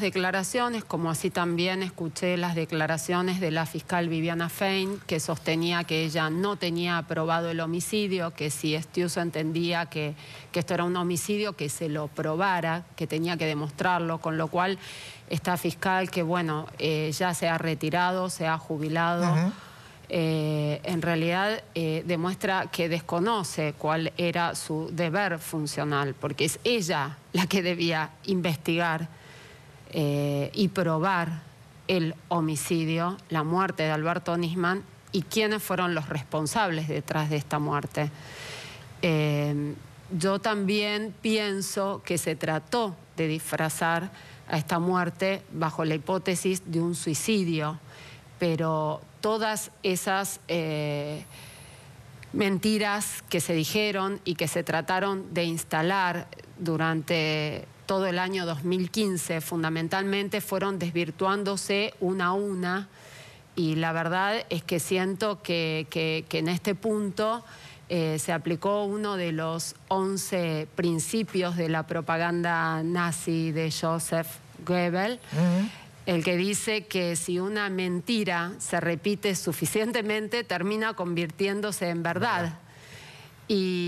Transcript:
declaraciones, como así también escuché las declaraciones de la fiscal Viviana Fein, que sostenía que ella no tenía aprobado el homicidio, que si Estiuso entendía que, que esto era un homicidio, que se lo probara, que tenía que demostrarlo, con lo cual esta fiscal que, bueno, eh, ya se ha retirado, se ha jubilado. Eh, en realidad eh, demuestra que desconoce cuál era su deber funcional, porque es ella la que debía investigar eh, y probar el homicidio, la muerte de Alberto Nisman y quiénes fueron los responsables detrás de esta muerte. Eh, yo también pienso que se trató de disfrazar a esta muerte bajo la hipótesis de un suicidio, pero todas esas... Eh, mentiras que se dijeron y que se trataron de instalar durante todo el año 2015, fundamentalmente fueron desvirtuándose una a una y la verdad es que siento que, en este punto eh, se aplicó uno de los 11 principios de la propaganda nazi de Joseph Goebbels el que dice que si una mentira se repite suficientemente termina convirtiéndose en verdad. Y